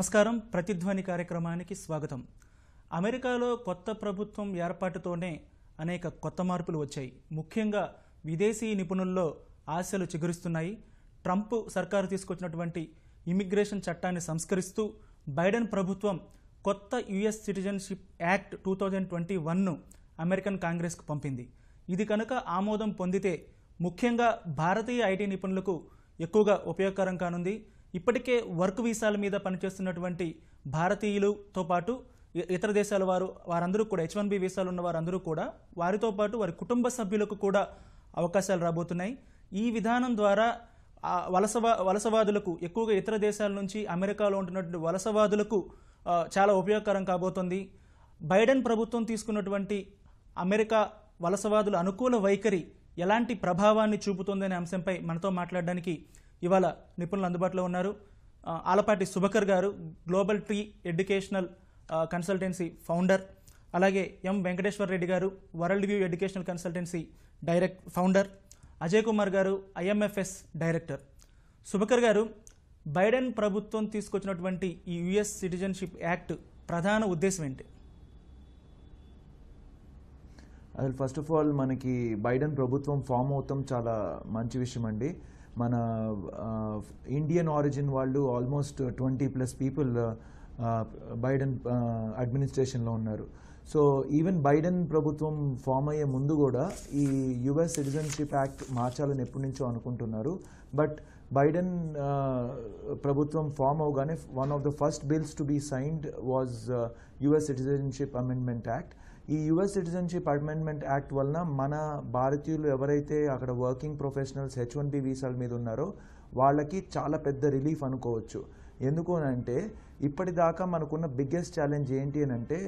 నమస్కారం ప్రతిధ్వని కార్యక్రమానికి స్వాగతం అమెరికాలో కొత్త ప్రభుత్వం ఏర్పాటుతోనే అనేక కొత్త మార్పులు వచ్చాయి ముఖ్యంగా విదేశీ నిపుణుల్లో ఆశలు చిగురిస్తున్నాయి ట్రంప్ సర్కారు తీసుకొచ్చినటువంటి ఇమిగ్రేషన్ చట్టాన్ని సంస్కరిస్తూ బైడెన్ ప్రభుత్వం కొత్త US citizenship act two thousand twenty వన్ను అమెరికన్ కాంగ్రెస్కు పంపింది ఇది కనుక ఆమోదం పొందితే ముఖ్యంగా భారతీయ ఐటీ నిపుణులకు ఎక్కువగా ఉపయోగకరం కానుంది ఇప్పటికే వర్క్ వీసాల మీద పనిచేస్తున్నటువంటి భారతీయులతో పాటు ఇతర దేశాల వారు వారందరూ కూడా హెచ్ వన్ బి వీసాలు ఉన్న వారందరూ కూడా వారితో పాటు వారి కుటుంబ సభ్యులకు కూడా అవకాశాలు రాబోతున్నాయి ఈ విధానం ద్వారా వలసవా వలసవాదులకు ఎక్కువగా ఇతర దేశాల నుంచి అమెరికాలో ఉంటున్నటువంటి వలసవాదులకు చాలా ఉపయోగకరం కాబోతుంది బైడెన్ ప్రభుత్వం తీసుకున్నటువంటి అమెరికా వలసవాదుల అనుకూల వైఖరి ఎలాంటి ప్రభావాన్ని చూపుతుందనే అంశంపై మనతో మాట్లాడడానికి ఇవాళ నిపుణులు అందుబాటులో ఉన్నారు Alapati Subhakar garu global tree educational consultancy founder అలాగే M Venkateswara Reddy garu world view educational consultancy direct founder Ajay Kumar garu IMFS director సుభకర్ గారు బైడెన్ ప్రభుత్వం తీసుకొచ్చినటువంటి ఈ యుఎస్ సిటిజన్షిప్ యాక్ట్ ప్రధాన ఉద్దేశం ఏంటి అసలు ఫస్ట్ ఆఫ్ ఆల్ మనకి బైడెన్ ప్రభుత్వం ఫామ్ అవుతాం చాలా మంచి విషయం అండి మన ఇండియన్ ఆరిజిన్ వాళ్ళు almost twenty plus people Biden అడ్మినిస్ట్రేషన్లో ఉన్నారు సో ఈవెన్ బైడెన్ ప్రభుత్వం ఫామ్ అయ్యే ముందు కూడా ఈ యుఎస్ సిటిజన్షిప్ యాక్ట్ మార్చాలని ఎప్పటి నుంచో అనుకుంటున్నారు బట్ బైడెన్ ప్రభుత్వం ఫామ్ అవగానే one of the first bills to be signed was US citizenship amendment act ఈ యుఎస్ సిటిజన్షిప్ అమెండ్మెంట్ యాక్ట్ వలన మన భారతీయులు ఎవరైతే అక్కడ working professionals H one B వీసాల మీద ఉన్నారో వాళ్ళకి చాలా పెద్ద రిలీఫ్ అనుకోవచ్చు ఎందుకు అంటే ఇప్పటిదాకా మనకున్న బిగ్గెస్ట్ ఛాలెంజ్ ఏంటి అని అంటే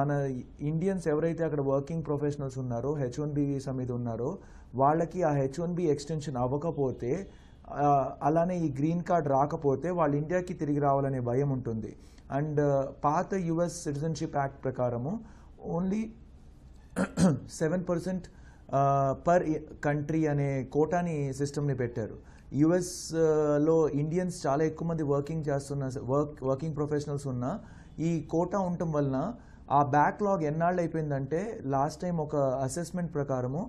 మన ఇండియన్స్ ఎవరైతే అక్కడ వర్కింగ్ ప్రొఫెషనల్స్ ఉన్నారో హెచ్ వన్ బి వీసా మీద ఉన్నారో వాళ్ళకి ఆ హెచ్ వన్ బి ఎక్స్టెన్షన్ అవ్వకపోతే అలానే ఈ గ్రీన్ కార్డ్ రాకపోతే వాళ్ళు ఇండియాకి తిరిగి రావాలనే భయం ఉంటుంది అండ్ పాత యుఎస్ సిటిజన్షిప్ యాక్ట్ ప్రకారము only seven percent per country అనే కోటాని సిస్టమ్ని పెట్టారు యుఎస్లో uh, ఇండియన్స్ చాలా ఎక్కువ మంది వర్కింగ్ చేస్తున్న వర్క్ వర్కింగ్ ప్రొఫెషనల్స్ ఉన్న ఈ కోటా ఉండటం వలన ఆ బ్యాక్లాగ్ ఎన్నాళ్ళు అయిపోయిందంటే లాస్ట్ టైం ఒక అసెస్మెంట్ ప్రకారము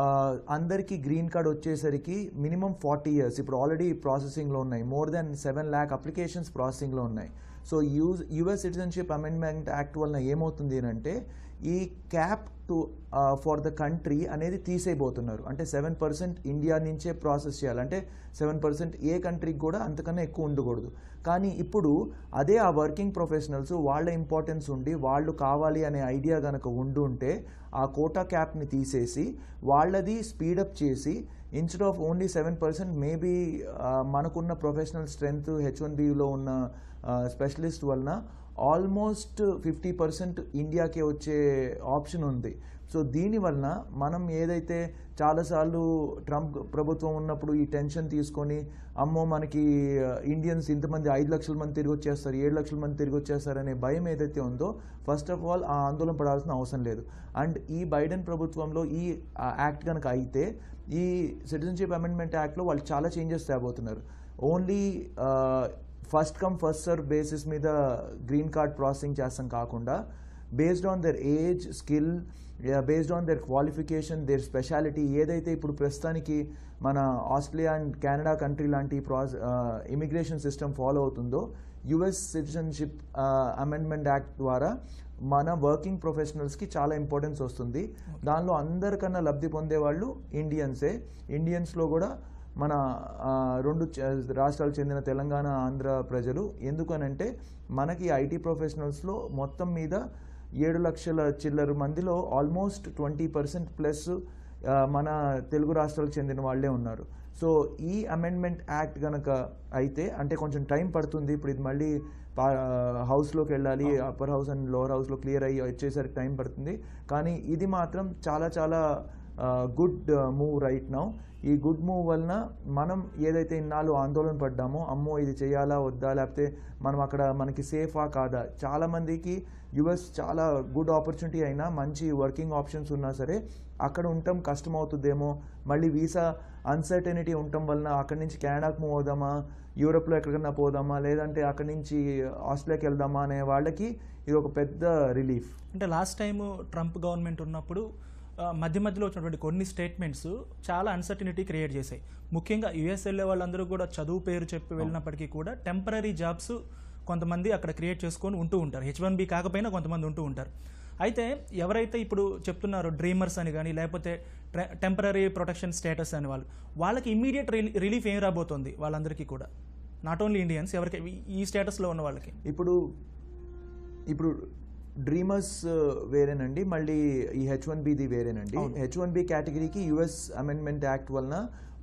uh, అందరికీ గ్రీన్ కార్డ్ వచ్చేసరికి మినిమం ఫార్టీ ఇయర్స్ ఇప్పుడు ఆల్రెడీ ప్రాసెసింగ్లో ఉన్నాయి more then seven lakh applications ప్రాసెసింగ్లో ఉన్నాయి so US US citizenship amendment act వలన ఏమవుతుంది అంటే ఈ cap to for the country అనేది తీసేయబోతున్నారు అంటే సెవెన్ పర్సెంట్ ఇండియా నుంచే ప్రాసెస్ చేయాలి అంటే సెవెన్ పర్సెంట్ ఏ కంట్రీకి కూడా అంతకన్నా ఎక్కువ ఉండకూడదు కానీ ఇప్పుడు అదే ఆ వర్కింగ్ ప్రొఫెషనల్స్ వాళ్ళ ఇంపార్టెన్స్ ఉండి వాళ్ళు కావాలి అనే ఐడియా కనుక ఉంటే ఆ కోటా క్యాప్ని తీసేసి వాళ్ళది స్పీడప్ చేసి instead of only seven percent maybe మనకున్న ప్రొఫెషనల్ స్ట్రెంగ్త్ హెచ్ వన్ బీలో ఉన్న స్పెషలిస్ట్ వలన ఆల్మోస్ట్ ఫిఫ్టీ పర్సెంట్ ఇండియాకే వచ్చే ఆప్షన్ ఉంది సో దీనివలన మనం ఏదైతే చాలాసార్లు ట్రంప్ ప్రభుత్వం ఉన్నప్పుడు ఈ టెన్షన్ తీసుకొని అమ్మో మనకి ఇండియన్స్ ఇంతమంది ఐదు లక్షల మంది తిరిగి వచ్చేస్తారు ఏడు లక్షల మంది తిరిగి వచ్చేస్తారనే భయం ఏదైతే ఉందో ఫస్ట్ ఆఫ్ ఆల్ ఆ ఆందోళన పడాల్సిన అవసరం లేదు అండ్ ఈ బైడెన్ ప్రభుత్వంలో ఈ యాక్ట్ కనుక అయితే ఈ సిటిజన్షిప్ అమెండ్మెంట్ యాక్ట్లో వాళ్ళు చాలా చేంజెస్ తేబోతున్నారు only first come first serve basis మీద గ్రీన్ కార్డ్ ప్రాసెసింగ్ చేస్తాం కాకుండా based on their age skill based on their qualification their speciality ఏదైతే ఇప్పుడు ప్రస్తుతానికి మన ఆస్ట్రేలియా అండ్ కెనడా కంట్రీ లాంటి ప్రాస్ ఇమిగ్రేషన్ సిస్టమ్ ఫాలో అవుతుందో యుఎస్ సిటిజన్షిప్ అమెండ్మెంట్ యాక్ట్ ద్వారా మన వర్కింగ్ ప్రొఫెషనల్స్కి చాలా ఇంపార్టెన్స్ వస్తుంది దానిలో అందరికన్నా లబ్ధి పొందేవాళ్ళు ఇండియన్సే ఇండియన్స్లో కూడా మన రెండు రాష్ట్రాలకు చెందిన తెలంగాణ ఆంధ్ర ప్రజలు ఎందుకనంటే మనకి ఐటీ ప్రొఫెషనల్స్లో మొత్తం మీద ఏడు లక్షల చిల్లర మందిలో ఆల్మోస్ట్ ట్వంటీ పర్సెంట్ ప్లస్ మన తెలుగు రాష్ట్రాలకు చెందిన వాళ్ళే ఉన్నారు సో ఈ అమెండ్మెంట్ యాక్ట్ కనుక అయితే అంటే కొంచెం టైం పడుతుంది ఇప్పుడు ఇది మళ్ళీ హౌస్లోకి వెళ్ళాలి అప్పర్ హౌస్ అండ్ లోవర్ హౌస్లో క్లియర్ అయ్యి వచ్చేసరికి టైం పడుతుంది కానీ ఇది మాత్రం చాలా చాలా గుడ్ మూవ్ రైట్ నౌ ఈ గుడ్ మూవ్ వలన మనం ఏదైతే ఇన్నాళ్ళు ఆందోళన పడ్డామో అమ్మో ఇది చేయాలా వద్దా లేకపోతే మనం అక్కడ మనకి సేఫా కాదా చాలామందికి యుఎస్ చాలా గుడ్ ఆపర్చునిటీ అయినా మంచి వర్కింగ్ ఆప్షన్స్ ఉన్నా సరే అక్కడ ఉండటం కష్టం అవుతుందేమో మళ్ళీ వీసా అన్సర్టనిటీ ఉండటం వలన అక్కడి నుంచి కెనడాకు మూవ్ అవుదామా యూరోప్లో ఎక్కడికన్నా పోదామా లేదంటే అక్కడి నుంచి ఆస్ట్రేలియాకి వెళ్దామా అనే వాళ్ళకి ఇది ఒక పెద్ద రిలీఫ్ అంటే లాస్ట్ టైము ట్రంప్ గవర్నమెంట్ ఉన్నప్పుడు మధ్య మధ్యలో వచ్చినటువంటి కొన్ని స్టేట్మెంట్స్ చాలా అన్సర్టినిటీ క్రియేట్ చేశాయి ముఖ్యంగా యుఎస్ వెళ్ళే వాళ్ళందరూ కూడా చదువు పేరు చెప్పి వెళ్ళినప్పటికీ కూడా టెంపరీ జాబ్స్ కొంతమంది అక్కడ క్రియేట్ చేసుకొని ఉంటూ ఉంటారు హెచ్ వన్ బి కాకపోయినా కొంతమంది ఉంటూ ఉంటారు అయితే ఎవరైతే ఇప్పుడు చెప్తున్నారో డ్రీమర్స్ అని కానీ లేకపోతే టెంపరీ ప్రొటెక్షన్ స్టేటస్ అని వాళ్ళు వాళ్ళకి ఇమీడియట్ రిలీఫ్ ఏం రాబోతుంది వాళ్ళందరికీ కూడా నాట్ ఓన్లీ ఇండియన్స్ ఎవరికి ఈ స్టేటస్లో ఉన్న వాళ్ళకి ఇప్పుడు ఇప్పుడు డ్రీమర్స్ uh, వేరేనండి మళ్ళీ ఈ హెచ్ వన్ బిది వేరేనండి హెచ్ వన్ బి కేటగిరీకి యుఎస్ అమెండ్మెంట్ యాక్ట్ వలన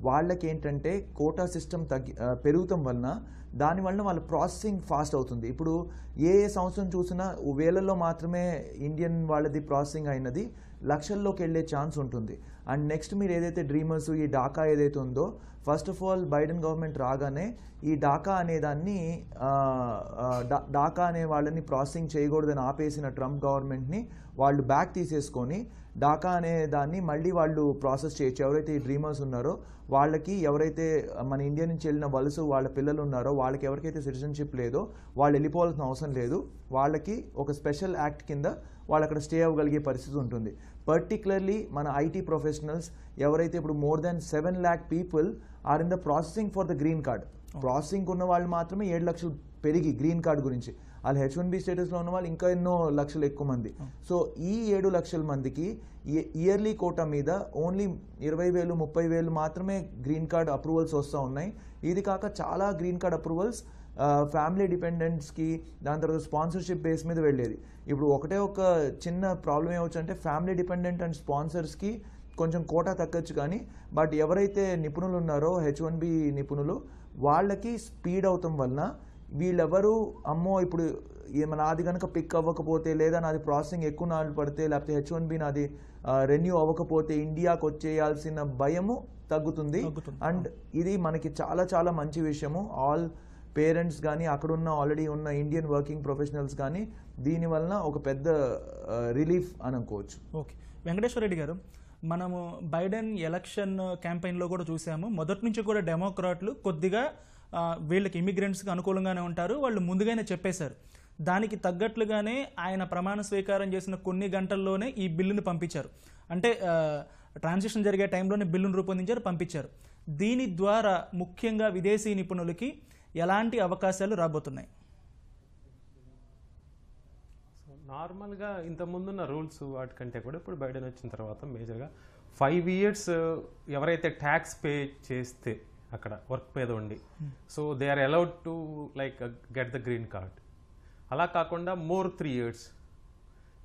వాళ్ళకి ఏంటంటే కోటా సిస్టమ్ తగ్గి పెరుగుతాం వలన దానివల్ల వాళ్ళ ప్రాసెసింగ్ ఫాస్ట్ అవుతుంది ఇప్పుడు ఏ ఏ సంవత్సరం చూసినా వేలల్లో మాత్రమే ఇండియన్ వాళ్ళది ప్రాసెసింగ్ అయినది లక్షల్లోకి వెళ్ళే ఛాన్స్ ఉంటుంది అండ్ నెక్స్ట్ మీరు ఏదైతే డ్రీమర్స్ ఈ డాకా ఏదైతే ఉందో first of all Biden government రాగానే ఈ డాకా అనే దాన్ని డాకా అనే వాళ్ళని ప్రాసెసింగ్ చేయకూడదని ఆపేసిన ట్రంప్ గవర్నమెంట్ని వాళ్ళు బ్యాక్ తీసేసుకొని డాకా అనే దాన్ని మళ్ళీ వాళ్ళు ప్రాసెస్ చేయొచ్చు ఎవరైతే ఈ డ్రీమర్స్ ఉన్నారో వాళ్ళకి ఎవరైతే మన ఇండియా నుంచి వెళ్ళిన వలస వాళ్ళ పిల్లలు ఉన్నారో వాళ్ళకి ఎవరికైతే సిటిజన్షిప్ లేదో వాళ్ళు వెళ్ళిపోవాల్సిన అవసరం లేదు వాళ్ళకి ఒక స్పెషల్ యాక్ట్ కింద వాళ్ళు అక్కడ స్టే అవ్వగలిగే పరిస్థితి ఉంటుంది పర్టికులర్లీ మన ఐటీ ప్రొఫెషనల్స్ ఎవరైతే ఇప్పుడు more than seven lakh people are in the processing for the green card processing ఉన్న వాళ్ళు మాత్రమే ఏడు లక్షలు పెరిగి గ్రీన్ కార్డ్ గురించి వాళ్ళు హెచ్ వన్ బి స్టేటస్లో ఉన్న వాళ్ళు ఇంకా ఎన్నో లక్షలు ఎక్కువ మంది సో ఈ ఏడు లక్షల మందికి ఇయర్లీ కోటా మీద ఓన్లీ ఇరవై వేలు ముప్పై వేలు మాత్రమే గ్రీన్ కార్డ్ అప్రూవల్స్ వస్తూ ఉన్నాయి ఇది కాక చాలా గ్రీన్ కార్డ్ అప్రూవల్స్ ఫ్యామిలీ డిపెండెంట్స్కి దాని తర్వాత స్పాన్సర్షిప్ బేస్ మీద వెళ్ళేది ఇప్పుడు ఒకటే ఒక చిన్న ప్రాబ్లం ఏమొచ్చు అంటే ఫ్యామిలీ డిపెండెంట్ అండ్ స్పాన్సర్స్కి కొంచెం కోటా తగ్గచ్చు కానీ బట్ ఎవరైతే నిపుణులు ఉన్నారో హెచ్ వన్ బి నిపుణులు వాళ్ళకి స్పీడ్ అవటం వలన వీళ్ళెవరూ అమ్మో ఇప్పుడు ఏమైనా అది కనుక పిక్ అవ్వకపోతే లేదా నాది ప్రాసెసింగ్ ఎక్కువ నాలుగు పడితే లేకపోతే హెచ్ వన్ బి నాది రెన్యూ అవ్వకపోతే ఇండియాకు వచ్చేయాల్సిన భయము తగ్గుతుంది అండ్ ఇది మనకి చాలా చాలా మంచి విషయము ఆల్ పేరెంట్స్ కానీ అక్కడున్న ఆల్రెడీ ఉన్న ఇండియన్ వర్కింగ్ ప్రొఫెషనల్స్ కానీ దీనివలన ఒక పెద్ద రిలీఫ్ అని అనుకోవచ్చు ఓకే వెంకటేశ్వర రెడ్డి గారు మనము బైడెన్ ఎలక్షన్ క్యాంపెయిన్లో కూడా చూసాము మొదటి నుంచి కూడా డెమోక్రాట్లు కొద్దిగా వీళ్ళకి ఇమిగ్రెంట్స్కి అనుకూలంగానే ఉంటారు వాళ్ళు ముందుగానే చెప్పేశారు దానికి తగ్గట్లుగానే ఆయన ప్రమాణ స్వీకారం చేసిన కొన్ని గంటల్లోనే ఈ బిల్లును పంపించారు అంటే ట్రాన్సాక్షన్ జరిగే టైంలోనే బిల్లును రూపొందించారు పంపించారు దీని ద్వారా ముఖ్యంగా విదేశీ నిపుణులకి ఎలాంటి అవకాశాలు రాబోతున్నాయి నార్మల్గా ఇంతకుముందున్న రూల్స్ వాటికంటే కూడా ఇప్పుడు బైడెన్ వచ్చిన తర్వాత మేజర్గా ఫైవ్ ఇయర్స్ ఎవరైతే ట్యాక్స్ పే చేస్తే అక్కడ వర్క్ మీద ఉండి so they are allowed to like get the green card అలా కాకుండా more three years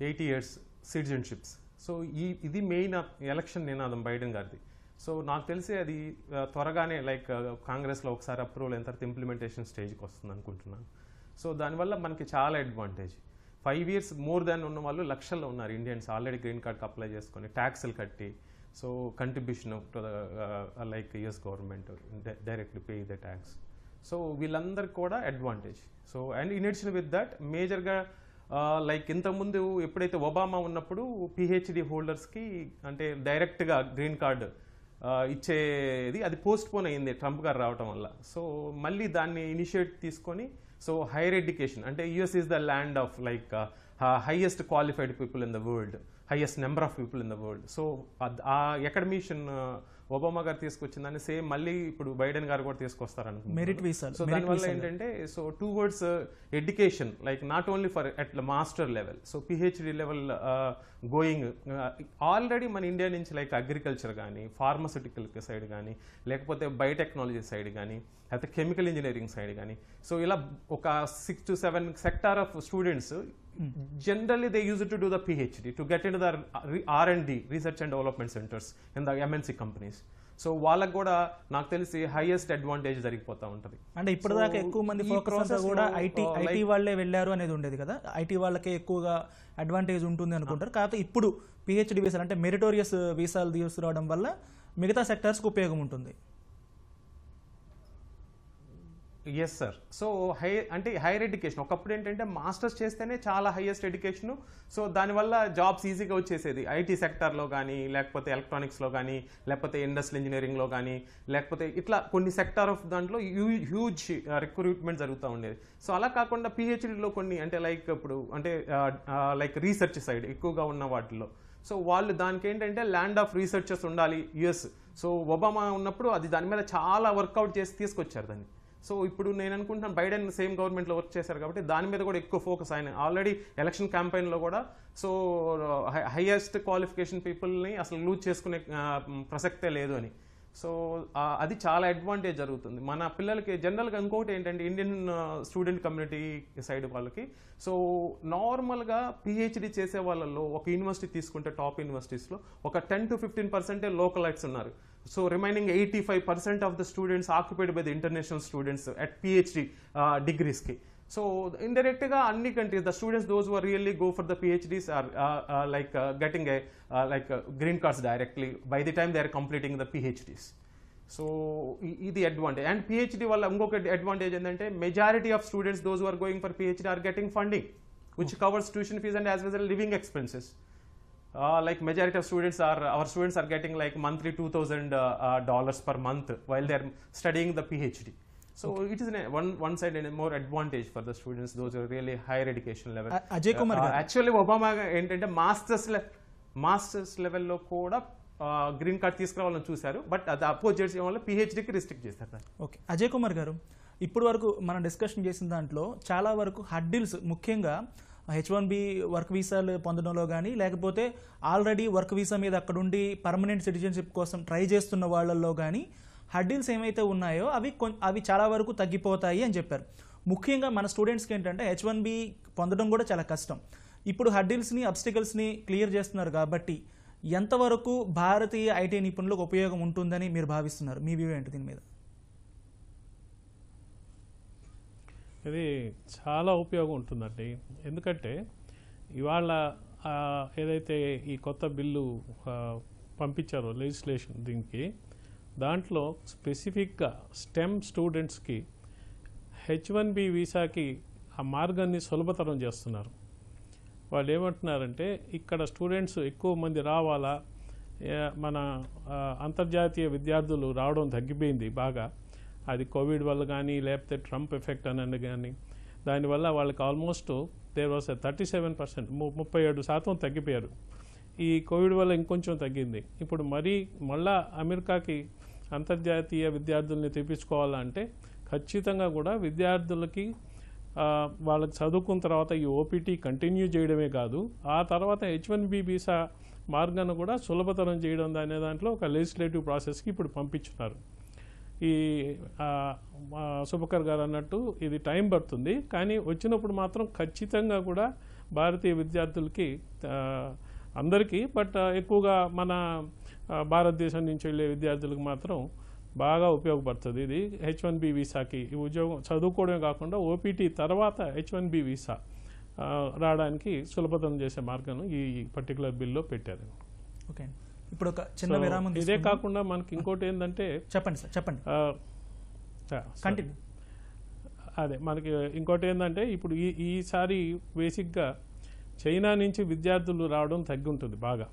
eight years citizenships so ఈ ఇది మెయిన్ ఎలక్షన్ నినాదం బైడెన్ గారిది సో నాకు తెలిసి అది త్వరగానే లైక్ కాంగ్రెస్లో ఒకసారి అప్రూవల్ అయిన తర్వాత ఇంప్లిమెంటేషన్ స్టేజ్కి వస్తుంది అనుకుంటున్నాను సో దానివల్ల మనకి చాలా advantage five years more than ఉన్న వాళ్ళు లక్షల్లో ఉన్నారు ఇండియన్స్ ఆల్రెడీ గ్రీన్ కార్డ్కి అప్లై చేసుకొని ట్యాక్స్లు కట్టి so contribution like the, government uh, like pay the tax so వీళ్ళందరికీ కూడా advantage so and in with that మేజర్గా లైక్ ఇంతకుముందు ఎప్పుడైతే ఒబామా ఉన్నప్పుడు పిహెచ్డి హోల్డర్స్కి అంటే డైరెక్ట్గా గ్రీన్ కార్డు ఇచ్చేది అది పోస్ట్ పోన్ అయింది ట్రంప్ గారు రావటం వల్ల సో మళ్ళీ దాన్ని ఇనిషియేట్ తీసుకొని సో హైయర్ ఎడ్యుకేషన్ అంటే US is the land of like highest qualified people in the world highest number of people in the world so ఆ అకాడమీషన్ uh, ఒబామా గారు తీసుకొచ్చిందని సేమ్ మళ్ళీ ఇప్పుడు బైడెన్ గారు కూడా తీసుకొస్తారు మెరిట్ వీసాలు సో దానివల్ల ఏంటంటే so two words education like not only for at master level so PhD level going already మన ఇండియా నుంచి లైక్ అగ్రికల్చర్ కానీ ఫార్మసిటికల్ సైడ్ కానీ లేకపోతే బయోటెక్నాలజీ సైడ్ కానీ లేకపోతే కెమికల్ ఇంజనీరింగ్ సైడ్ కానీ సో ఇలా ఒక six to seven sector of students generally they use it to do the PhD, to get into the R&D, research and development centers in the MNC companies. So వాళ్ళకి కూడా నాకు తెలిసి highest advantage జరిగిపోతా ఉంటది అంటే ఇప్పటిదాకా ఎక్కువ మంది ఫోకస్ కూడా ఐటీ ఐటీ uh, వాళ్ళే వెళ్ళారు అనేది ఉండేది కదా ఐటీ వాళ్ళకే ఎక్కువగా అడ్వాంటేజ్ ఉంటుంది అనుకుంటారు కాకపోతే ఇప్పుడు పిహెచ్డి వీసాలు అంటే మెరిటోరియస్ వీసాలు తీసుకురావడం వల్ల మిగతా సెక్టర్స్కి ఉపయోగం ఉంటుంది ఎస్ సార్ సో హై అంటే హైయర్ ఎడ్యుకేషన్ ఒకప్పుడు ఏంటంటే మాస్టర్స్ చేస్తేనే చాలా హైయెస్ట్ ఎడ్యుకేషన్ సో దానివల్ల జాబ్స్ ఈజీగా వచ్చేసేది ఐటీ సెక్టార్లో కానీ లేకపోతే ఎలక్ట్రానిక్స్లో కానీ లేకపోతే ఇండస్ట్రియల్ ఇంజనీరింగ్లో కానీ లేకపోతే ఇట్లా కొన్ని సెక్టార్ ఆఫ్ దాంట్లో హ్యూజ్ రిక్రూట్మెంట్ జరుగుతూ ఉండేది సో అలా కాకుండా పిహెచ్డీలో కొన్ని అంటే లైక్ ఇప్పుడు అంటే లైక్ రీసెర్చ్ సైడ్ ఎక్కువగా ఉన్న వాటిల్లో సో వాళ్ళు దానికి ఏంటంటే ల్యాండ్ ఆఫ్ రీసెర్చర్స్ ఉండాలి యుఎస్ సో ఒబామా ఉన్నప్పుడు అది దాని మీద చాలా వర్కౌట్ చేసి తీసుకొచ్చారు దాన్ని సో ఇప్పుడు నేను అనుకుంటున్నాను బైడెన్ సేమ్ గవర్నమెంట్లో వర్క్ చేశారు కాబట్టి దాని మీద కూడా ఎక్కువ ఫోకస్ ఆయన ఆల్రెడీ ఎలక్షన్ క్యాంపెయిన్లో కూడా సో హైయెస్ట్ క్వాలిఫికేషన్ పీపుల్ని అసలు లూజ్ చేసుకునే ప్రసక్తే లేదు అని సో అది చాలా అడ్వాంటేజ్ జరుగుతుంది మన పిల్లలకి జనరల్గా ఇంకొకటి ఏంటంటే ఇండియన్ స్టూడెంట్ కమ్యూనిటీ సైడ్ వాళ్ళకి సో నార్మల్గా పిహెచ్డి చేసే వాళ్ళల్లో ఒక యూనివర్సిటీ తీసుకుంటే టాప్ యూనివర్సిటీస్లో ఒక టెన్ టు ఫిఫ్టీన్ పర్సెంటే ఐట్స్ ఉన్నారు So remaining 85% of the students occupied by the international students at PhD uh, degrees. Ki. So indirectly, anni countries, the students, those who are really go for the PhDs are uh, uh, like uh, getting a uh, like a green cards directly by the time they are completing the PhDs. So ఇది advantage and PhD వల్ల ఇంకొక advantage ఏంటంటే majority of students those are going for PhD are getting funding which covers tuition fees and as well living expenses like majority of students are our students are getting like monthly two thousand dollars per month while they are studying the PhD so it is one side more advantage for the students those really higher education level Ajay Kumar actually Obama ఏంటంటే masters masters లెవెల్లో కూడా green uh, card తీసుకురావాలని చూశారు but అది opposite చేయడం వల్ల పిహెచ్డికి restrict చేస్తారు ఓకే అజయ్ కుమార్ గారు ఇప్పటి వరకు మనం డిస్కషన్ చేసిన దాంట్లో చాలా వరకు హడ్డిల్స్ ముఖ్యంగా హెచ్ వన్ బి వర్క్ వీసాలు పొందడంలో కానీ లేకపోతే ఆల్రెడీ వర్క్ వీసా మీద అక్కడుండి పర్మనెంట్ సిటిజన్షిప్ కోసం ట్రై చేస్తున్న వాళ్ళల్లో కానీ హడ్డిల్స్ ఏమైతే ఉన్నాయో అవి అవి చాలా వరకు తగ్గిపోతాయి అని చెప్పారు ముఖ్యంగా మన స్టూడెంట్స్కి ఏంటంటే హెచ్ వన్ బి పొందడం కూడా చాలా కష్టం ఇప్పుడు హడ్డిల్స్ని అబ్స్టికల్స్ని క్లియర్ చేస్తున్నారు కాబట్టి ఎంతవరకు భారతీయ ఐటీ నిపుణులకు ఉపయోగం ఉంటుందని మీరు భావిస్తున్నారు మీ వ్యూ ఏంటి దీని మీద ఇది చాలా ఉపయోగం ఉంటుందండి ఎందుకంటే ఇవాళ ఏదైతే ఈ కొత్త బిల్లు పంపించారో లెజిస్లేషన్ దీనికి దాంట్లో స్పెసిఫిక్గా స్టెమ్ స్టూడెంట్స్కి హెచ్ వన్ బి వీసాకి ఆ మార్గాన్ని సులభతరం చేస్తున్నారు వాళ్ళు ఏమంటున్నారంటే ఇక్కడ స్టూడెంట్స్ ఎక్కువ మంది రావాలా మన అంతర్జాతీయ విద్యార్థులు రావడం తగ్గిపోయింది బాగా అది కోవిడ్ వల్ల కానీ లేకపోతే ట్రంప్ ఎఫెక్ట్ అనండి కానీ దానివల్ల వాళ్ళకి almost there was thirty seven percent ముప్పై ఏడు శాతం తగ్గిపోయారు ఈ కోవిడ్ వల్ల ఇంకొంచెం తగ్గింది ఇప్పుడు మరీ మళ్ళా అమెరికాకి అంతర్జాతీయ విద్యార్థుల్ని తెప్పించుకోవాలంటే ఖచ్చితంగా కూడా విద్యార్థులకి వాళ్ళకి చదువుకున్న తర్వాత ఈ ఓపీటీ కంటిన్యూ చేయడమే కాదు ఆ తర్వాత హెచ్ వన్ బీబీసా మార్గాన్ని కూడా సులభతరం చేయడం అనే దాంట్లో ఒక లెజిస్లేటివ్ ప్రాసెస్కి ఇప్పుడు పంపించున్నారు ఈ శుభకర్ గారు అన్నట్టు ఇది టైం పడుతుంది కానీ వచ్చినప్పుడు మాత్రం ఖచ్చితంగా కూడా భారతీయ విద్యార్థులకి అందరికీ బట్ ఎక్కువగా మన భారతదేశం నుంచి వెళ్ళే విద్యార్థులకు మాత్రం బాగా ఉపయోగపడుతుంది ఇది హెచ్ వన్ బి వీసాకి ఈ ఉద్యోగం చదువుకోవడమే కాకుండా ఓపీటీ తర్వాత హెచ్ వన్ బి వీసా రావడానికి సులభతరం చేసే మార్గం ఈ పర్టికులర్ బిల్లో పెట్టారు ఓకే ఇప్పుడు ఒక చిన్న విరామం ఇదే కాకుండా మనకి ఇంకోటి ఏంటంటే చెప్పండి సార్ చెప్పండి కంటిన్యూ అదే మనకి ఇంకోటి ఏంటంటే ఇప్పుడు ఈ ఈసారి బేసిక్గా చైనా నుంచి విద్యార్థులు రావడం తగ్గి ఉంటుంది బాగా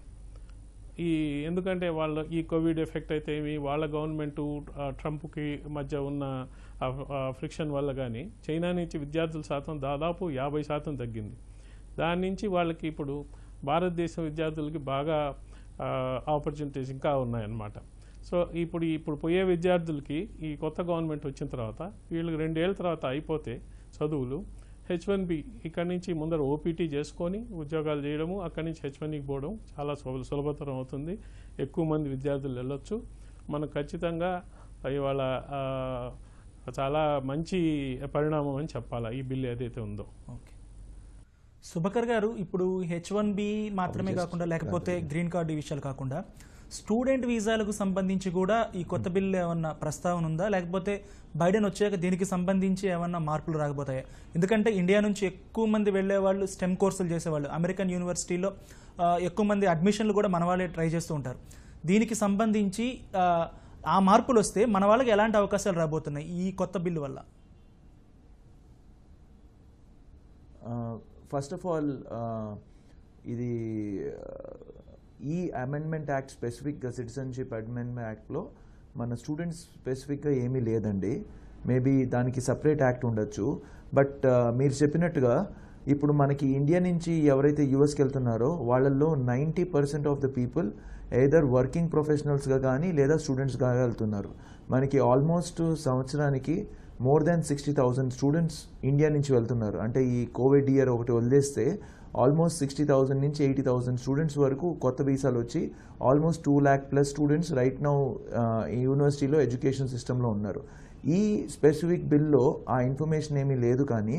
ఈ ఎందుకంటే వాళ్ళ ఈ కోవిడ్ ఎఫెక్ట్ అయితే ఏమి వాళ్ళ గవర్నమెంటు ట్రంప్కి మధ్య ఉన్న ఫ్రిక్షన్ వల్ల కానీ చైనా నుంచి విద్యార్థుల శాతం దాదాపు యాభై శాతం తగ్గింది దాని నుంచి వాళ్ళకి ఇప్పుడు భారతదేశ విద్యార్థులకి బాగా ఆపర్చునిటీస్ ఇంకా ఉన్నాయన్నమాట సో ఇప్పుడు ఇప్పుడు పోయే విద్యార్థులకి ఈ కొత్త గవర్నమెంట్ వచ్చిన తర్వాత వీళ్ళకి రెండేళ్ళ తర్వాత అయిపోతే చదువులు హెచ్ వన్ బి ఇక్కడ నుంచి ముందర ఓపీటీ చేసుకొని ఉద్యోగాలు చేయడము అక్కడి నుంచి హెచ్ వన్కి e పోవడం చాలా సులభతరం అవుతుంది ఎక్కువ మంది విద్యార్థులు వెళ్ళొచ్చు మనం ఖచ్చితంగా ఇవాళ చాలా మంచి పరిణామం అని చెప్పాలి ఈ బిల్ ఏదైతే ఉందో ఓకే శుభకర్ గారు ఇప్పుడు హెచ్ వన్ బి మాత్రమే కాకుండా లేకపోతే గ్రీన్ కార్డు విషయాలు కాకుండా స్టూడెంట్ వీసాలకు సంబంధించి కూడా ఈ కొత్త hmm. బిల్లు ఏమన్నా ప్రస్తావన ఉందా లేకపోతే బైడెన్ వచ్చాక దీనికి సంబంధించి ఏమన్నా మార్పులు రాకపోతాయా ఎందుకంటే ఇండియా నుంచి ఎక్కువ మంది వాళ్ళు స్టెమ్ కోర్సులు చేసేవాళ్ళు అమెరికన్ యూనివర్సిటీలో ఎక్కువ మంది అడ్మిషన్లు కూడా మన వాళ్ళే ట్రై చేస్తూ ఉంటారు దీనికి సంబంధించి ఆ మార్పులు వస్తే మన వాళ్ళకి ఎలాంటి అవకాశాలు రాబోతున్నాయి ఈ కొత్త బిల్లు వల్ల ఫస్ట్ ఆఫ్ ఆల్ ఇది ఈ అమెండ్మెంట్ యాక్ట్ స్పెసిఫిక్గా సిటిజన్షిప్ అమెండ్మెంట్ యాక్ట్లో మన స్టూడెంట్స్ స్పెసిఫిక్గా ఏమీ లేదండి మేబీ దానికి సపరేట్ యాక్ట్ ఉండొచ్చు బట్ uh, మీరు చెప్పినట్టుగా ఇప్పుడు మనకి ఇండియా నుంచి ఎవరైతే యూఎస్కి వెళ్తున్నారో వాళ్ళల్లో ninety percent of the people either working ప్రొఫెషనల్స్గా కానీ లేదా స్టూడెంట్స్గా వెళ్తున్నారు మనకి ఆల్మోస్ట్ సంవత్సరానికి more than sixty thousand students India నుంచి వెళ్తున్నారు అంటే ఈ కోవిడ్ ఇయర్ ఒకటి వదిలేస్తే ఆల్మోస్ట్ సిక్స్టీ థౌజండ్ నుంచి ఎయిటీ థౌజండ్ స్టూడెంట్స్ వరకు కొత్త వీసాలు వచ్చి almost two lakh plus students right now ఈ యూనివర్సిటీలో ఎడ్యుకేషన్ సిస్టంలో ఉన్నారు ఈ స్పెసిఫిక్ బిల్లో ఆ ఇన్ఫర్మేషన్ ఏమీ లేదు కానీ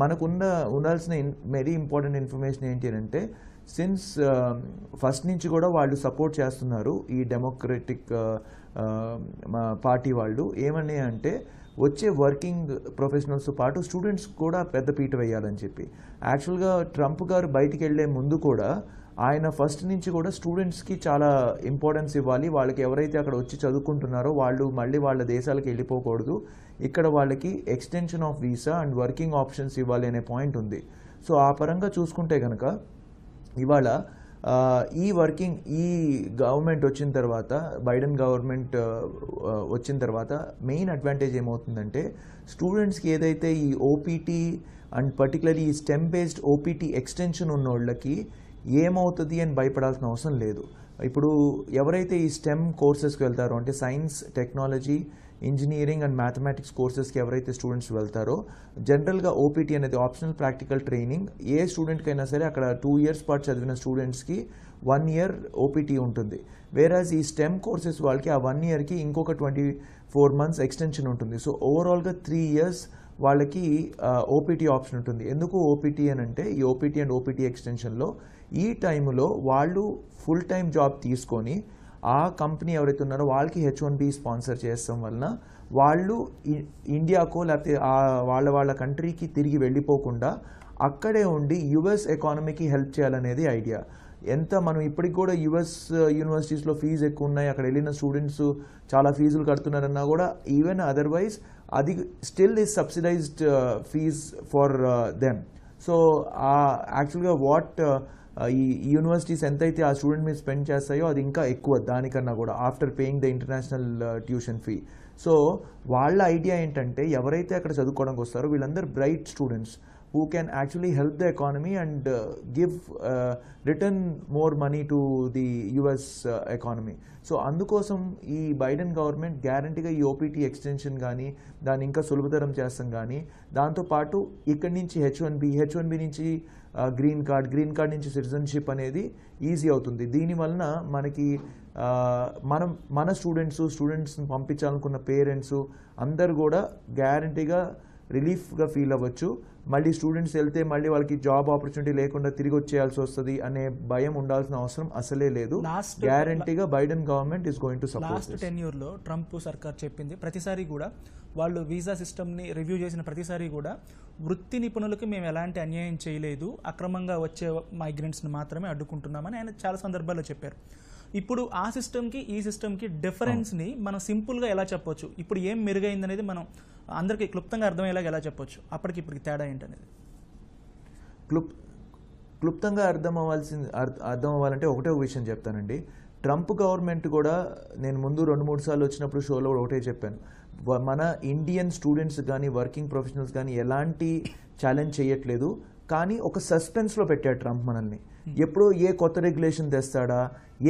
మనకున్న ఉండాల్సిన వెరీ ఇంపార్టెంట్ ఇన్ఫర్మేషన్ ఏంటి అంటే సిన్స్ ఫస్ట్ నుంచి కూడా వాళ్ళు సపోర్ట్ చేస్తున్నారు ఈ డెమోక్రటిక్ పార్టీ వాళ్ళు ఏమన్నాయంటే అంటే వచ్చే వర్కింగ్ ప్రొఫెషనల్స్తో పాటు స్టూడెంట్స్ కూడా పెద్ద పీట వేయాలని చెప్పి యాక్చువల్గా ట్రంప్ గారు బయటికి వెళ్లే ముందు కూడా ఆయన ఫస్ట్ నుంచి కూడా స్టూడెంట్స్కి చాలా ఇంపార్టెన్స్ ఇవ్వాలి వాళ్ళకి ఎవరైతే అక్కడ వచ్చి చదువుకుంటున్నారో వాళ్ళు మళ్ళీ వాళ్ళ దేశాలకు వెళ్ళిపోకూడదు ఇక్కడ వాళ్ళకి extension of visa and working options ఇవ్వాలి అనే పాయింట్ ఉంది సో ఆ పరంగా చూసుకుంటే కనుక ఇవాళ ఈ వర్కింగ్ ఈ గవర్నమెంట్ వచ్చిన తర్వాత బైడెన్ గవర్నమెంట్ వచ్చిన తర్వాత మెయిన్ అడ్వాంటేజ్ ఏమవుతుందంటే స్టూడెంట్స్కి ఏదైతే ఈ ఓపీటీ అండ్ పర్టికులర్లీ ఈ స్టెమ్ బేస్డ్ ఓపీటీ ఎక్స్టెన్షన్ ఉన్న వాళ్ళకి ఏమవుతుంది అని భయపడాల్సిన అవసరం లేదు ఇప్పుడు ఎవరైతే ఈ స్టెమ్ కోర్సెస్కి వెళ్తారో అంటే science technology engineering and mathematics కోర్సెస్కి ఎవరైతే స్టూడెంట్స్ వెళ్తారో జనరల్గా ఓపీటీ అనేది ఆప్షనల్ ప్రాక్టికల్ ట్రైనింగ్ ఏ స్టూడెంట్కైనా సరే అక్కడ టూ ఇయర్స్ పాటు చదివిన స్టూడెంట్స్కి వన్ ఇయర్ ఓపీటీ ఉంటుంది వేరాజ్ ఈ స్టెమ్ కోర్సెస్ వాళ్ళకి ఆ వన్ ఇయర్కి ఇంకొక ట్వంటీ ఫోర్ మంత్స్ ఎక్స్టెన్షన్ ఉంటుంది సో ఓవరాల్గా త్రీ ఇయర్స్ వాళ్ళకి ఓపీటీ ఆప్షన్ ఉంటుంది ఎందుకు ఓపీటీ అని అంటే ఈ ఓపీటీ అండ్ ఓపీటీ ఎక్స్టెన్షన్లో ఈ టైంలో వాళ్ళు ఫుల్ టైం జాబ్ తీసుకొని ఆ కంపెనీ ఎవరైతే ఉన్నారో వాళ్ళకి హెచ్ వన్ బి స్పాన్సర్ చేస్తాం వలన వాళ్ళు ఇండియాకో లేకపోతే వాళ్ళ వాళ్ళ కంట్రీకి తిరిగి వెళ్ళిపోకుండా అక్కడే ఉండి యుఎస్ ఎకానమీకి హెల్ప్ చేయాలనేది ఐడియా ఎంత మనం ఇప్పటికి కూడా యుఎస్ యూనివర్సిటీస్లో ఫీజు ఎక్కువ ఉన్నాయి అక్కడ వెళ్ళిన స్టూడెంట్స్ చాలా ఫీజులు కడుతున్నారన్నా కూడా ఈవెన్ అదర్వైజ్ అది still is subsidised fee for them so యాక్చువల్గా వాట్ ఈ యూనివర్సిటీస్ ఎంతైతే ఆ స్టూడెంట్ మీద స్పెండ్ చేస్తాయో అది ఇంకా ఎక్కువ దానికన్నా కూడా after paying the international tuition fee so వాళ్ళ ఐడియా ఏంటంటే ఎవరైతే అక్కడ చదువుకోవడానికి వస్తారో వీళ్ళందరూ bright students who can actually help the economy and uh, give uh, return more money to the US uh, economy. So అందుకోసం ఈ బైడెన్ గవర్నమెంట్ గ్యారంటీగా ఈ ఓపీటీ ఎక్స్టెన్షన్ కానీ దాన్ని ఇంకా సులభతరం చేస్తాం కానీ దాంతోపాటు ఇక్కడి నుంచి H one B H one B నుంచి గ్రీన్ కార్డ్ గ్రీన్ కార్డ్ నుంచి సిటిజన్షిప్ అనేది ఈజీ అవుతుంది దీనివలన మనకి మనం మన స్టూడెంట్స్ స్టూడెంట్స్ని పంపించాలనుకున్న పేరెంట్స్ అందరు కూడా గ్యారంటీగా రిలీఫ్గా ఫీల్ అవ్వచ్చు మళ్ళీ స్టూడెంట్స్ వెళ్తే మళ్ళీ వాళ్ళకి జాబ్ ఆపర్చునిటీ లేకుండా తిరిగి వచ్చేయాల్సి వస్తుంది అనే భయం ఉండాల్సిన అవసరం అసలే లేదు గ్యారంటీగా Biden government is going to last ten ఇయర్లో ట్రంప్ సర్కార్ చెప్పింది ప్రతిసారి కూడా వాళ్ళు వీసా సిస్టమ్ని రివ్యూ చేసిన ప్రతిసారి కూడా వృత్తి నిపుణులకి మేము ఎలాంటి అన్యాయం చేయలేదు అక్రమంగా వచ్చే మైగ్రెంట్స్ని మాత్రమే అడ్డుకుంటున్నామని ఆయన చాలా సందర్భాల్లో చెప్పారు ఇప్పుడు ఆ సిస్టమ్కి ఈ సిస్టమ్కి డిఫరెన్స్ని మనం సింపుల్గా ఎలా చెప్పొచ్చు ఇప్పుడు ఏం మెరుగైంది అనేది మనం అందరికీ క్లుప్తంగా అర్థమయ్యేలాగా ఎలా చెప్పొచ్చు అప్పటికి ఇప్పటికి తేడా ఏంటనేది క్లుప్ క్లుప్తంగా అర్థం అవ్వాల్సింది అర్థం అవ్వాలంటే ఒకటే ఒక విషయం చెప్తానండి ట్రంప్ గవర్నమెంట్ కూడా నేను ముందు రెండు మూడు సార్లు వచ్చినప్పుడు షోలో ఒకటే చెప్పాను మన ఇండియన్ స్టూడెంట్స్ కానీ వర్కింగ్ ప్రొఫెషనల్స్ కానీ ఎలాంటి ఛాలెంజ్ చేయట్లేదు కానీ ఒక సస్పెన్స్లో పెట్టాడు ట్రంప్ మనల్ని hmm. ఎప్పుడో ఏ కొత్త రెగ్యులేషన్ తెస్తాడా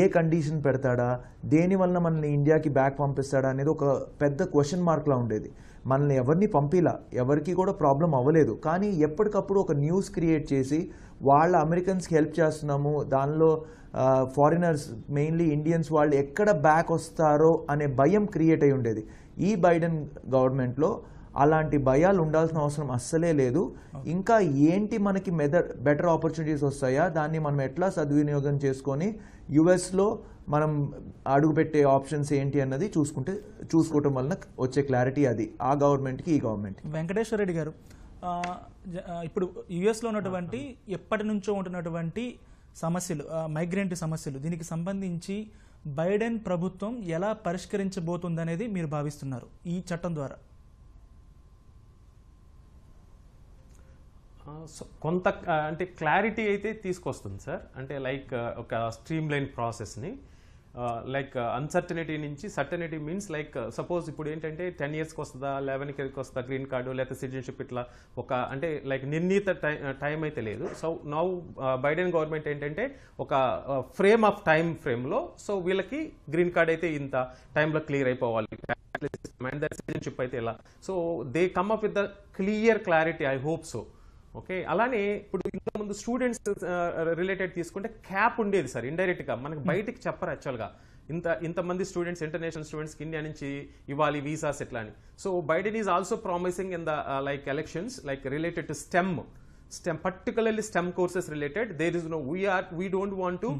ఏ కండిషన్ పెడతాడా దేనివల్ల మనల్ని ఇండియాకి బ్యాక్ పంపిస్తాడా అనేది ఒక పెద్ద క్వశ్చన్ మార్క్లా ఉండేది మనల్ని ఎవరిని పంపిలా ఎవరికి కూడా ప్రాబ్లం అవ్వలేదు కానీ ఎప్పటికప్పుడు ఒక న్యూస్ క్రియేట్ చేసి వాళ్ళ అమెరికన్స్కి హెల్ప్ చేస్తున్నాము దానిలో ఫారినర్స్ మెయిన్లీ ఇండియన్స్ వాళ్ళు ఎక్కడ బ్యాక్ వస్తారో అనే భయం క్రియేట్ అయి ఉండేది ఈ బైడెన్ గవర్నమెంట్లో అలాంటి భయాలు ఉండాల్సిన అవసరం అస్సలే లేదు ఇంకా ఏంటి మనకి మెదర్ బెటర్ ఆపర్చునిటీస్ వస్తాయా దాన్ని మనం ఎట్లా సద్వినియోగం చేసుకొని యుఎస్లో మనం అడుగుపెట్టే ఆప్షన్స్ ఏంటి అన్నది చూసుకుంటే చూసుకోవటం వలన వచ్చే క్లారిటీ అది ఆ గవర్నమెంట్కి ఈ గవర్నమెంట్ వెంకటేశ్వర రెడ్డి గారు ఇప్పుడు యుఎస్లో ఉన్నటువంటి ఎప్పటి నుంచో ఉంటున్నటువంటి సమస్యలు మైగ్రెంట్ సమస్యలు దీనికి సంబంధించి బైడెన్ ప్రభుత్వం ఎలా పరిష్కరించబోతుందనేది మీరు భావిస్తున్నారు ఈ చట్టం ద్వారా కొంత అంటే క్లారిటీ అయితే తీసుకొస్తుంది సార్ అంటే లైక్ ఒక స్ట్రీమ్ లైన్ ప్రాసెస్ని లైక్ అన్సర్టనిటీ నుంచి సర్టనిటీ మీన్స్ లైక్ సపోజ్ ఇప్పుడు ఏంటంటే టెన్ ఇయర్స్కి వస్తుందా లెవెన్ కేర్కి వస్తుందా గ్రీన్ కార్డు లేకపోతే సిటిజన్షిప్ ఇట్లా ఒక అంటే లైక్ నిర్ణీత టైం అయితే లేదు సో నౌ బైడెన్ గవర్నమెంట్ ఏంటంటే ఒక ఫ్రేమ్ ఆఫ్ టైం ఫ్రేమ్లో సో వీళ్ళకి గ్రీన్ కార్డ్ అయితే ఇంత టైంలో క్లియర్ అయిపోవాలి అండ్ ద సిటిజన్షిప్ అయితే ఇలా so they come up with the clear clarity I hope so okay అలానే ఇప్పుడు ఇంతకుముందు స్టూడెంట్స్ రిలేటెడ్ తీసుకుంటే క్యాప్ ఉండేది సార్ ఇండైరెక్ట్గా మనకు hmm. బయటికి చెప్పరు యాక్చువల్గా ఇంత ఇంతమంది స్టూడెంట్స్ ఇంటర్నేషనల్ స్టూడెంట్స్కి ఇండియా నుంచి ఇవ్వాలి వీసాస్ ఎట్లా అని so Biden is also promising in the like elections like related to STEM STEM particularly STEM courses related there is no we're we don't want to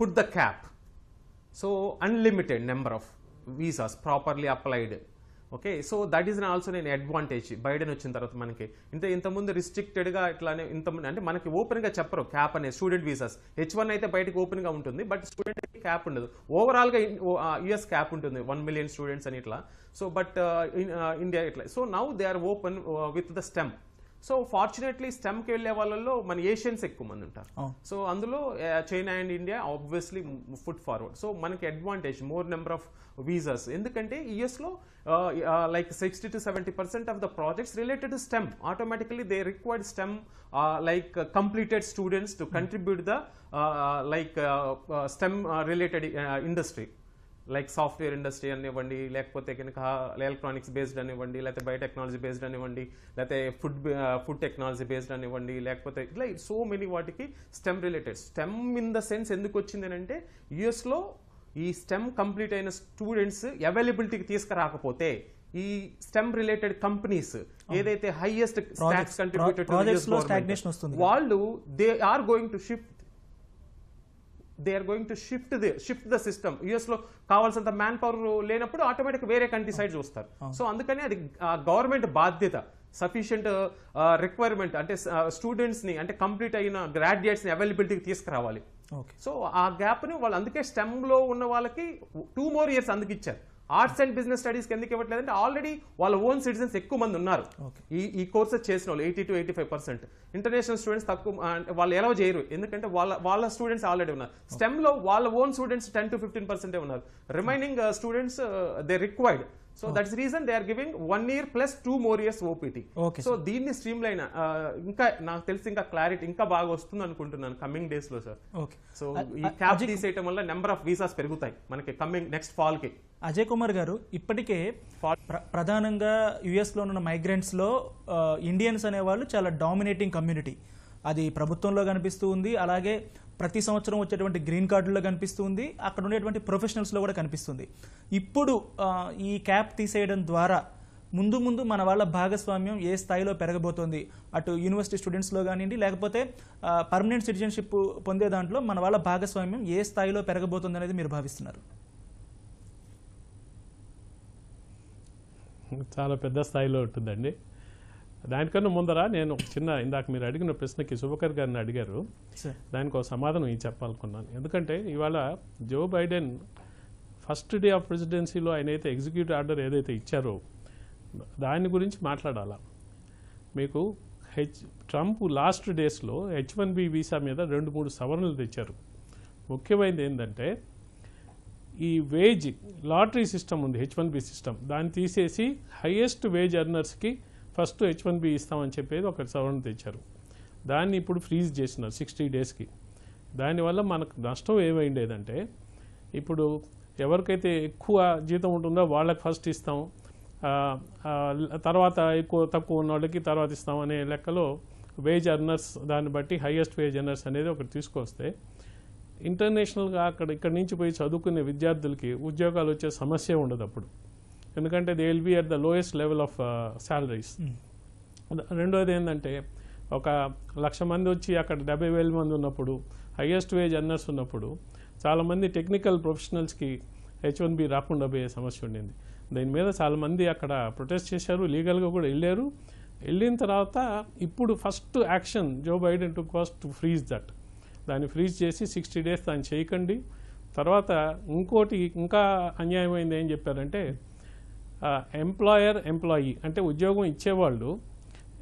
put the cap so unlimited number of visas properly applied okay so that is also నేను advantage Biden వచ్చిన తర్వాత మనకి ఇంత ఇంతకుముందు రిస్ట్రిక్టెడ్గా ఇట్లానే ఇంత అంటే మనకి ఓపెన్గా చెప్పరు క్యాప్ అనే స్టూడెంట్ వీసాస్ హెచ్ వన్ అయితే బయటకు ఓపెన్గా ఉంటుంది బట్ స్టూడెంట్ క్యాప్ ఉండదు ఓవరాల్గా యుఎస్ క్యాప్ ఉంటుంది వన్ మిలియన్ స్టూడెంట్స్ అని ఇట్లా సో బట్ ఇండియా ఇట్లా so now they are open with the STEM so fortunately స్టెమ్కి వెళ్ళే వాళ్ళల్లో మన ఏషియన్స్ ఎక్కువ మంది ఉంటారు సో అందులో China and India obviously foot forward so మనకి advantage more number of visas ఎందుకంటే యుఎస్లో like sixty to seventy percent of the projects related to STEM automatically they required STEM like completed students to contribute the like STEM related industry like software industry అనివ్వండి లేకపోతే కనుక electronics based అనివ్వండి లేకపోతే biotechnology based అనివ్వండి లేకపోతే food food technology based అనివ్వండి లేకపోతే ఇట్లా సో మెనీ వాటికి STEM related STEM in the sense ఎందుకు వచ్చింది అంటే యుఎస్లో ఈ స్టెమ్ కంప్లీట్ అయిన స్టూడెంట్స్ అవైలబిలిటీకి తీసుకురాకపోతే ఈ స్టెమ్ రిలేటెడ్ కంపెనీస్ ఏదైతే హైయెస్ట్ వాళ్ళు they are going to shift they are going to shift the shift the system లో కావాల్సినంత మ్యాన్ పవర్ లేనప్పుడు ఆటోమేటిక్ వేరే కంట్రీ సైడ్ చూస్తారు సో అందుకని అది గవర్నమెంట్ బాధ్యత సఫిషియంట్ రిక్వైర్మెంట్ అంటే స్టూడెంట్స్ని అంటే కంప్లీట్ అయిన గ్రాడ్యుయేట్స్ని అవైలబిలిటీకి తీసుకురావాలి సో ఆ గ్యాప్ ని వాళ్ళు అందుకే స్టెమ్ లో ఉన్న వాళ్ళకి టూ మోర్ ఇయర్స్ ఇచ్చారు ఆర్ట్స్ అండ్ బిజినెస్ స్టడీస్కి ఎందుకు ఇవ్వట్లేదంటే ఆల్రెడీ వాళ్ళ ఓన్ సిటిజన్స్ ఎక్కువ మంది ఉన్నారు ఈ ఈ కోర్సెస్ చేసిన వాళ్ళు eighty to eighty five percent international students తక్కువ వాళ్ళు ఎలా చేయరు ఎందుకంటే వాళ్ళ వాళ్ళ స్టూడెంట్స్ ఆల్రెడీ ఉన్నారు స్టెమ్లో వాళ్ళ own students ten to fifteen పర్సెంటే ఉన్నారు remaining students they required so that's reason they are giving one year plus two more years OPT so దీన్ని స్ట్రీమ్ లైన్ uh, ఇంకా నాకు తెలిసి ఇంకా క్లారిటీ ఇంకా బాగా వస్తుంది అనుకుంటున్నాను కమింగ్ డేస్ లో సార్ సో ఈ క్యాప్ తీసేయటం వల్ల నెంబర్ ఆఫ్ వీసాస్ పెరుగుతాయి మనకి కమింగ్ నెక్స్ట్ ఫాల్ కి అజయ్ కుమార్ గారు ఇప్పటికే ప్రధానంగా యుఎస్లో ఉన్న మైగ్రెంట్స్లో ఇండియన్స్ uh, అనేవాళ్ళు చాలా డామినేటింగ్ కమ్యూనిటీ అది ప్రభుత్వంలో కనిపిస్తూ ఉంది అలాగే ప్రతి సంవత్సరం వచ్చేటువంటి గ్రీన్ కార్డుల్లో కనిపిస్తుంది అక్కడ ఉండేటువంటి ప్రొఫెషనల్స్లో కూడా కనిపిస్తుంది ఇప్పుడు ఈ క్యాప్ తీసేయడం ద్వారా ముందు ముందు మన వాళ్ళ భాగస్వామ్యం ఏ స్థాయిలో పెరగబోతోంది అటు యూనివర్సిటీ స్టూడెంట్స్లో కానివ్వండి లేకపోతే పర్మనెంట్ సిటిజన్షిప్ పొందే దాంట్లో మన వాళ్ళ భాగస్వామ్యం ఏ స్థాయిలో పెరగబోతుంది అనేది మీరు భావిస్తున్నారు చాలా పెద్ద స్థాయిలో ఉంటుందండి దానికన్నా ముందర నేను ఒక చిన్న ఇందాక మీరు అడిగిన ప్రశ్నకి శుభకర్ గారిని అడిగారు దానికి ఒక సమాధానం ఈ చెప్పాలనుకున్నాను ఎందుకంటే ఇవాళ Joe Biden first day of ప్రెసిడెన్సీలో ఆయన అయితే ఎగ్జిక్యూటివ్ ఆర్డర్ ఏదైతే ఇచ్చారో దాని గురించి మాట్లాడాలా మీకు హెచ్ ట్రంప్ లాస్ట్ డేస్లో హెచ్ వన్ బి వీసా మీద రెండు మూడు సవరణలు తెచ్చారు ముఖ్యమైనది ఏంటంటే ఈ వేజ్ లాటరీ సిస్టమ్ ఉంది హెచ్ వన్ బి సిస్టమ్ దాన్ని తీసేసి హయ్యెస్ట్ వేజ్ అర్నర్స్కి ఫస్ట్ హెచ్ వన్ బి ఇస్తామని చెప్పేది ఒక సవరణ తెచ్చారు దాన్ని ఇప్పుడు ఫ్రీజ్ చేస్తున్నారు సిక్స్టీ డేస్కి దానివల్ల మనకు నష్టం ఏమైండేదంటే ఇప్పుడు ఎవరికైతే ఎక్కువ జీతం ఉంటుందో వాళ్ళకి ఫస్ట్ ఇస్తాం తర్వాత ఎక్కువ తక్కువ ఉన్న వాళ్ళకి తర్వాత ఇస్తాం అనే లెక్కలో వేజ్ అర్నర్స్ దాన్ని బట్టి హయ్యెస్ట్ వేజ్ అర్నర్స్ అనేది ఒకటి తీసుకొస్తే ఇంటర్నేషనల్గా అక్కడ ఇక్కడ నుంచి పోయి చదువుకునే విద్యార్థులకి ఉద్యోగాలు వచ్చే సమస్య ఉండదు అప్పుడు ఎందుకంటే they will be at the lowest level of salaries రెండోది ఏంటంటే ఒక లక్ష మంది వచ్చి అక్కడ డెబ్బై వేల మంది ఉన్నప్పుడు హయ్యెస్ట్ వేజ్ అన్నర్స్ ఉన్నప్పుడు చాలామంది టెక్నికల్ ప్రొఫెషనల్స్కి హెచ్ వన్ బి రాకుండా పోయే సమస్య ఉండింది దీని మీద చాలామంది అక్కడ ప్రొటెస్ట్ చేశారు లీగల్గా కూడా వెళ్ళారు వెళ్ళిన తర్వాత ఇప్పుడు first action Joe Biden to cost to freeze that దాన్ని ఫ్రీజ్ చేసి సిక్స్టీ డేస్ దాన్ని చేయకండి తర్వాత ఇంకోటి ఇంకా అన్యాయమైంది ఏం చెప్పారంటే ఎంప్లాయర్ ఎంప్లాయీ అంటే ఉద్యోగం ఇచ్చేవాళ్ళు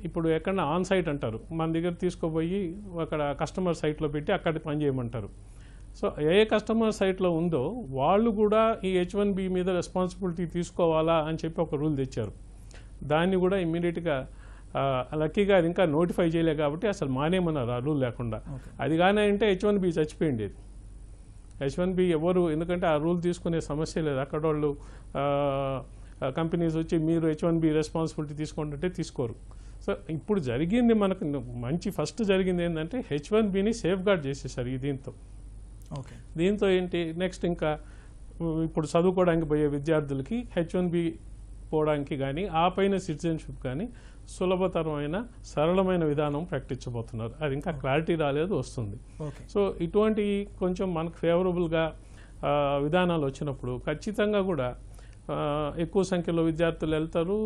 ఇప్పుడు ఎక్కడన్నా ఆన్ సైట్ అంటారు మన దగ్గర తీసుకుపోయి అక్కడ కస్టమర్ సైట్లో పెట్టి అక్కడ పని చేయమంటారు సో ఏ కస్టమర్ సైట్లో ఉందో వాళ్ళు కూడా ఈ హెచ్ వన్ బి మీద రెస్పాన్సిబిలిటీ తీసుకోవాలా అని చెప్పి ఒక రూల్ తెచ్చారు దాన్ని కూడా ఇమ్మీడియట్గా లక్కీగా అది ఇంకా నోటిఫై చేయలే కాబట్టి అసలు మానేమన్నారు ఆ రూల్ లేకుండా అది కానీ అంటే హెచ్ వన్ బి చచ్చిపోయిండేది హెచ్ వన్ బి ఎవరు ఎందుకంటే ఆ రూల్ తీసుకునే సమస్య లేదు అక్కడ వాళ్ళు కంపెనీస్ వచ్చి మీరు హెచ్ వన్ బి రెస్పాన్సిబిలిటీ తీసుకోండి అంటే తీసుకోరు సో ఇప్పుడు జరిగింది మనకు మంచి ఫస్ట్ జరిగింది ఏంటంటే హెచ్ వన్ బిని సేఫ్ గార్డ్ చేసేసారు ఈ దీంతో ఓకే దీంతో ఏంటి నెక్స్ట్ ఇంకా ఇప్పుడు చదువుకోవడానికి పోయే విద్యార్థులకి హెచ్ వన్ బి పోవడానికి కానీ ఆ పైన సిటిజన్షిప్ కానీ సులభతరమైన సరళమైన విధానం ప్రకటించబోతున్నారు అది ఇంకా క్లారిటీ రాలేదు వస్తుంది సో ఇటువంటి కొంచెం మనకు ఫేవరబుల్గా విధానాలు వచ్చినప్పుడు ఖచ్చితంగా కూడా ఎక్కువ సంఖ్యలో విద్యార్థులు వెళ్తారు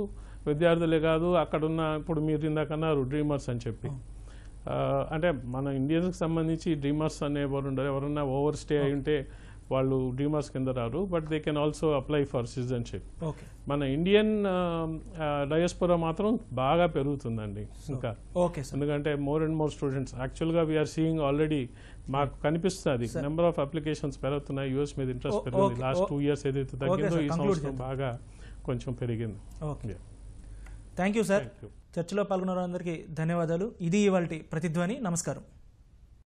విద్యార్థులే కాదు అక్కడున్న ఇప్పుడు మీరు ఇందాకన్నారు డ్రీమర్స్ అని చెప్పి అంటే మన ఇండియన్స్కి సంబంధించి డ్రీమర్స్ అనే ఎవరు ఉండరు ఎవరన్నా ఓవర్ స్టే అయి ఉంటే వాళ్ళు డీమాస్ కింద రారు but they can also apply for citizenship మన ఇండియన్ డయోస్పోరా um, uh, మాత్రం బాగా పెరుగుతుందండి ఇంకా ఓకే ఎందుకంటే మోర్ అండ్ మోర్ స్టూడెంట్స్ యాక్చువల్గా వీఆర్ సీయింగ్ ఆల్రెడీ మాకు కనిపిస్తుంది నెంబర్ ఆఫ్ అప్లికేషన్స్ పెరుగుతున్నాయి యూఎస్ మీద ఇంట్రెస్ట్ oh, పెరిగింది లాస్ట్ టూ ఇయర్స్ ఏదైతే తగ్గిందో ఈ సంవత్సరం బాగా కొంచెం పెరిగింది ఓకే థ్యాంక్ యూ సార్ చర్చలో పాల్గొన్న అందరికీ ధన్యవాదాలు ఇది ఇవాళ ప్రతిధ్వని నమస్కారం